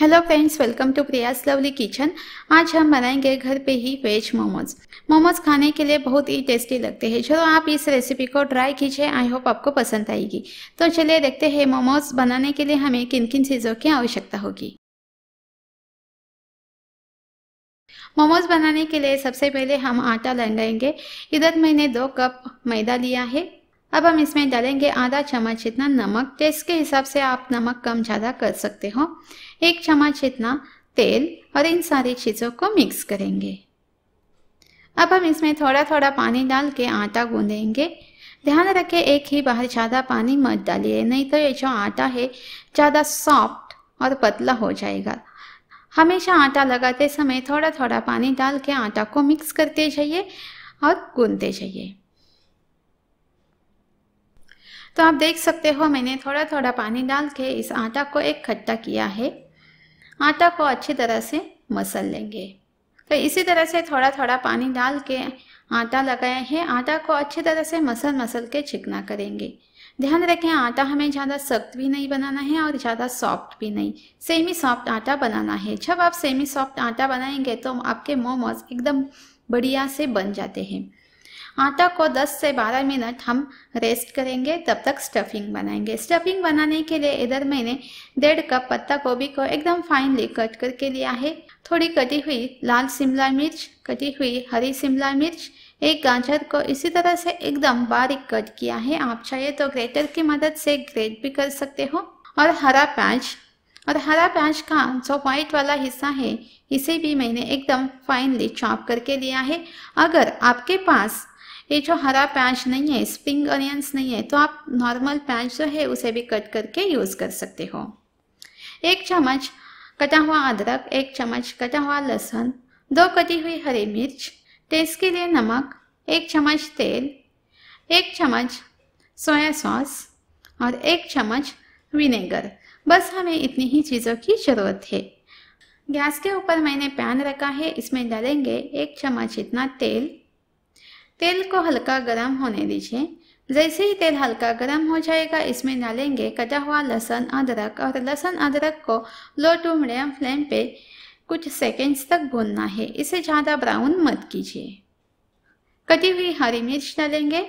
hello friends welcome to Priya's lovely kitchen आज हम बनाएंगे घर पे ही वेज मोमोज मोमोज खाने के लिए बहुत ही टेस्टी लगते हैं चलो आप इस रेसिपी को ट्राई कीजिए आई होप आपको पसंद आएगी तो चलिए देखते हैं मोमोज बनाने के लिए हमें किन किन चीज़ों की आवश्यकता होगी मोमोज बनाने के लिए सबसे पहले हम आटा लगाएंगे इधर मैंने दो कप मैदा लिया है अब हम इसमें डालेंगे आधा चम्मच इतना नमक टेस्ट तो के हिसाब से आप नमक कम ज़्यादा कर सकते हो एक चम्मच इतना तेल और इन सारी चीज़ों को मिक्स करेंगे अब हम इसमें थोड़ा थोड़ा पानी डाल के आटा गूंदेंगे ध्यान रखें एक ही बाहर ज़्यादा पानी मत डालिए नहीं तो ये जो आटा है ज़्यादा सॉफ्ट और पतला हो जाएगा हमेशा आटा लगाते समय थोड़ा थोड़ा पानी डाल के आटा को मिक्स करते जाइए और गूंदते जाइए तो आप देख सकते हो मैंने थोड़ा थोड़ा पानी डाल के इस आटा को एक खट्टा किया है आटा को अच्छी तरह से मसल लेंगे तो इसी तरह से थोड़ा थोड़ा पानी डाल के आटा लगाए हैं आटा को अच्छी तरह से मसल मसल के चिकना करेंगे ध्यान रखें आटा हमें ज़्यादा सख्त भी नहीं बनाना है और ज़्यादा सॉफ्ट भी नहीं सेमी सॉफ्ट आटा बनाना है जब आप सेमी सॉफ्ट आटा बनाएंगे तो आपके मोमोज एकदम बढ़िया से बन जाते हैं आटा को 10 से 12 मिनट हम रेस्ट करेंगे तब तक स्टफिंग बनाएंगे स्टफिंग बनाने के लिए इधर मैंने डेढ़ कप पत्ता गोभी को एकदम फाइनली कट करके लिया है थोड़ी कटी हुई लाल शिमला मिर्च कटी हुई हरी शिमला मिर्च एक गाजर को इसी तरह से एकदम बारीक कट किया है आप चाहिए तो ग्रेटर की मदद से ग्रेट भी कर सकते हो और हरा प्याज और हरा प्याज का जो व्हाइट वाला हिस्सा है इसे भी मैंने एकदम फाइनली चॉप करके लिया है अगर आपके पास ये जो हरा प्याज नहीं है स्प्रिंग अनियंस नहीं है तो आप नॉर्मल प्याज जो है उसे भी कट करके यूज़ कर सकते हो एक चम्मच कटा हुआ अदरक एक चम्मच कटा हुआ लहसुन दो कटी हुई हरी मिर्च टेस्ट के लिए नमक एक चम्मच तेल एक चम्मच सोया सॉस और एक चम्मच विनेगर बस हमें इतनी ही चीज़ों की ज़रूरत है गैस के ऊपर मैंने पैन रखा है इसमें डालेंगे एक चम्मच इतना तेल तेल को हल्का गर्म होने दीजिए जैसे ही तेल हल्का गर्म हो जाएगा इसमें डालेंगे कटा हुआ लहसुन अदरक और लहसुन अदरक को लो टू मीडियम फ्लेम पे कुछ सेकेंड्स तक भूनना है इसे ज़्यादा ब्राउन मत कीजिए कटी हुई हरी मिर्च डालेंगे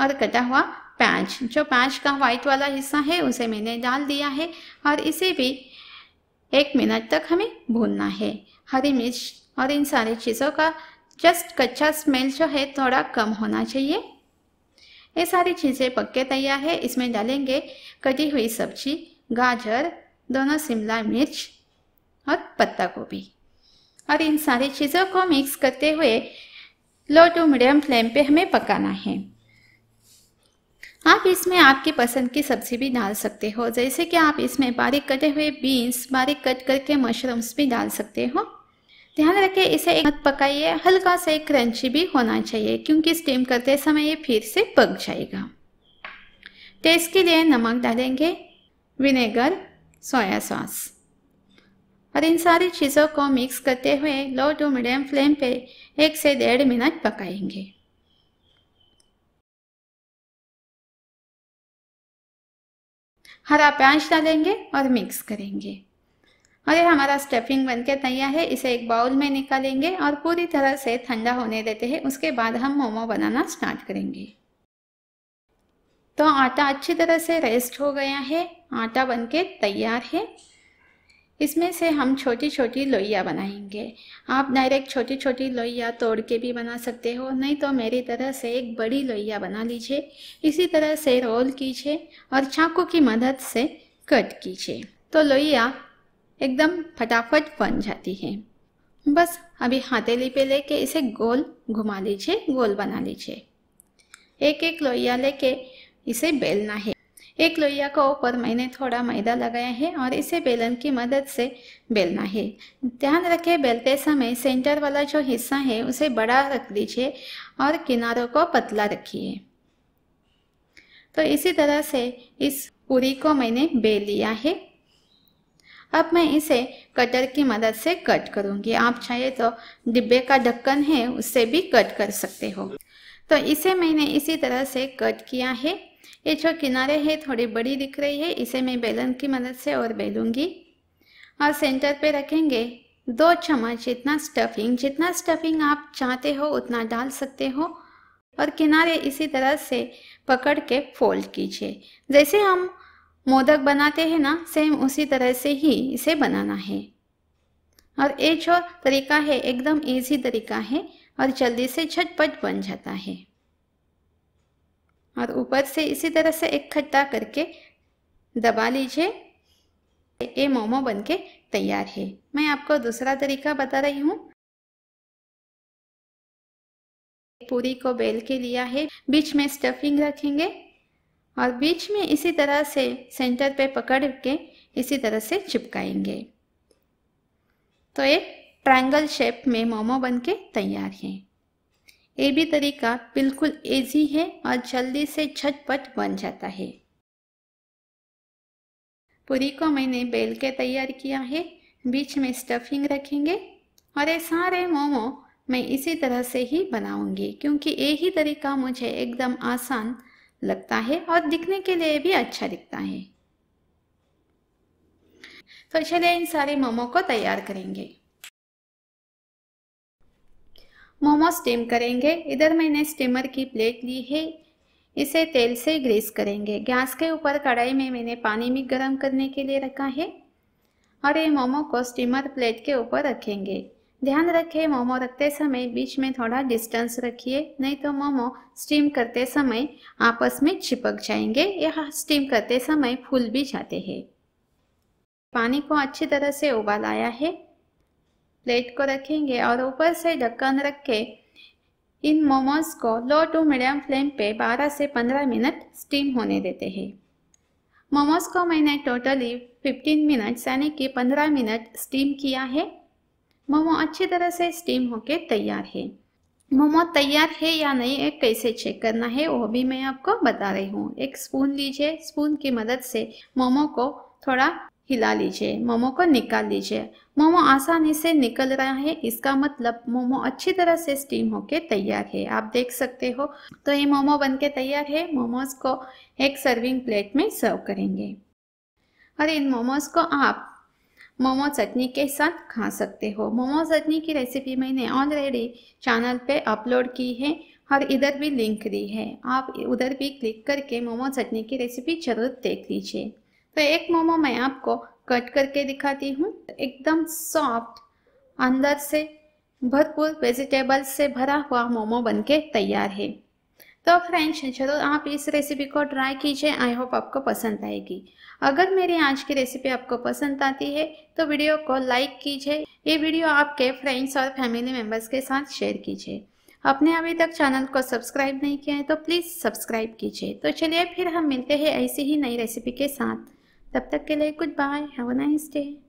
और कटा हुआ प्याज जो प्याज का वाइट वाला हिस्सा है उसे मैंने डाल दिया है और इसे भी एक मिनट तक हमें भूनना है हरी मिर्च और इन सारी चीज़ों का जस्ट कच्चा स्मेल जो है थोड़ा कम होना चाहिए ये सारी चीज़ें पक के तैयार है इसमें डालेंगे कटी हुई सब्जी गाजर दोनों शिमला मिर्च और पत्ता गोभी और इन सारी चीज़ों को मिक्स करते हुए लो टू मीडियम फ्लेम पे हमें पकाना है आप इसमें आपकी पसंद की सब्जी भी डाल सकते हो जैसे कि आप इसमें बारीक कटे हुए बीन्स बारीक कट करके मशरूम्स भी डाल सकते हो ध्यान रखें इसे एक मत पकाइए हल्का से क्रंची भी होना चाहिए क्योंकि स्टीम करते समय ये फिर से पक जाएगा टेस्ट के लिए नमक डालेंगे विनेगर सोया सॉस और इन सारी चीज़ों को मिक्स करते हुए लो टू मीडियम फ्लेम पे एक से डेढ़ मिनट पकाएंगे हरा प्याज डालेंगे और मिक्स करेंगे और ये हमारा स्टफिंग बनकर तैयार है इसे एक बाउल में निकालेंगे और पूरी तरह से ठंडा होने देते हैं उसके बाद हम मोमो बनाना स्टार्ट करेंगे तो आटा अच्छी तरह से रेस्ट हो गया है आटा बनके तैयार है इसमें से हम छोटी छोटी लोइया बनाएंगे आप डायरेक्ट छोटी छोटी लोइया तोड़ के भी बना सकते हो नहीं तो मेरी तरह से एक बड़ी लोइया बना लीजिए इसी तरह से रोल कीजिए और चाकू की मदद से कट कीजिए तो लोइया एकदम फटाफट बन जाती है बस अभी हाथेली पे लेके इसे गोल घुमा लीजिए गोल बना लीजिए एक एक लोहिया लेके इसे बेलना है एक लोहिया को ऊपर मैंने थोड़ा मैदा लगाया है और इसे बेलन की मदद से बेलना है ध्यान रखें बेलते समय सेंटर वाला जो हिस्सा है उसे बड़ा रख दीजिए और किनारों को पतला रखिए तो इसी तरह से इस पूरी को मैंने बेल लिया है अब मैं इसे कटर की मदद से कट करूँगी आप चाहे तो डिब्बे का ढक्कन है उससे भी कट कर सकते हो तो इसे मैंने इसी तरह से कट किया है ये जो किनारे है थोड़ी बड़ी दिख रही है इसे मैं बेलन की मदद से और बेलूंगी और सेंटर पे रखेंगे दो चम्मच जितना स्टफिंग जितना स्टफिंग आप चाहते हो उतना डाल सकते हो और किनारे इसी तरह से पकड़ के फोल्ड कीजिए जैसे हम मोदक बनाते हैं ना सेम उसी तरह से ही इसे बनाना है और ये जो तरीका है एकदम इजी तरीका है और जल्दी से झटपट बन जाता है और ऊपर से इसी तरह से एक खट्टा करके दबा लीजिए ये मोमो बनके तैयार है मैं आपको दूसरा तरीका बता रही हूँ पूरी को बेल के लिया है बीच में स्टफिंग रखेंगे और बीच में इसी तरह से सेंटर पे पकड़ के इसी तरह से चिपकाएंगे तो एक ट्रायंगल शेप में मोमो बन के तैयार है ये भी तरीका बिल्कुल ईजी है और जल्दी से झटपट बन जाता है पूरी को मैंने बेल के तैयार किया है बीच में स्टफिंग रखेंगे और ये सारे मोमो मैं इसी तरह से ही बनाऊंगी क्योंकि यही तरीका मुझे एकदम आसान लगता है और दिखने के लिए भी अच्छा दिखता है तो चलिए इन सारे मोमो को तैयार करेंगे मोमो स्टीम करेंगे इधर मैंने स्टीमर की प्लेट ली है इसे तेल से ग्रीस करेंगे गैस के ऊपर कढ़ाई में मैंने पानी में गर्म करने के लिए रखा है और ये मोमो को स्टीमर प्लेट के ऊपर रखेंगे ध्यान रखें मोमो रखते समय बीच में थोड़ा डिस्टेंस रखिए नहीं तो मोमो स्टीम करते समय आपस में चिपक जाएंगे या स्टीम करते समय फूल भी जाते हैं पानी को अच्छी तरह से उबाल आया है प्लेट को रखेंगे और ऊपर से ढक्कन रख के इन मोमोज को लो टू मीडियम फ्लेम पे 12 से 15 मिनट स्टीम होने देते हैं मोमोज को मैंने टोटली 15 मिनट यानी कि 15 मिनट स्टीम किया है मोमो अच्छी तरह से स्टीम होके तैयार है मोमो तैयार है या नहीं एक कैसे चेक करना है वो भी मैं आपको बता रही हूँ एक स्पून लीजिए स्पून की मदद से मोमो को थोड़ा हिला लीजिए मोमो को निकाल लीजिए मोमो आसानी से निकल रहा है इसका मतलब मोमो अच्छी तरह से स्टीम होके तैयार है आप देख सकते हो तो ये मोमो बनके तैयार है मोमोज को एक सर्विंग प्लेट में सर्व करेंगे और इन मोमोज को आप मोमो चटनी के साथ खा सकते हो मोमो चटनी की रेसिपी मैंने ऑलरेडी चैनल पे अपलोड की है और इधर भी लिंक दी है आप उधर भी क्लिक करके मोमो चटनी की रेसिपी जरूर देख लीजिए तो एक मोमो मैं आपको कट करके दिखाती हूँ एकदम सॉफ्ट अंदर से भरपूर वेजिटेबल्स से भरा हुआ मोमो बनके तैयार है तो फ्रेंड्स चलो आप इस रेसिपी को ट्राई कीजिए आई होप आपको पसंद आएगी अगर मेरी आज की रेसिपी आपको पसंद आती है तो वीडियो को लाइक कीजिए ये वीडियो आपके फ्रेंड्स और फैमिली मेम्बर्स के साथ शेयर कीजिए आपने अभी तक चैनल को सब्सक्राइब नहीं किया है तो प्लीज़ सब्सक्राइब कीजिए तो चलिए फिर हम मिलते हैं ऐसी ही नई रेसिपी के साथ तब तक के लिए good bye have a nice day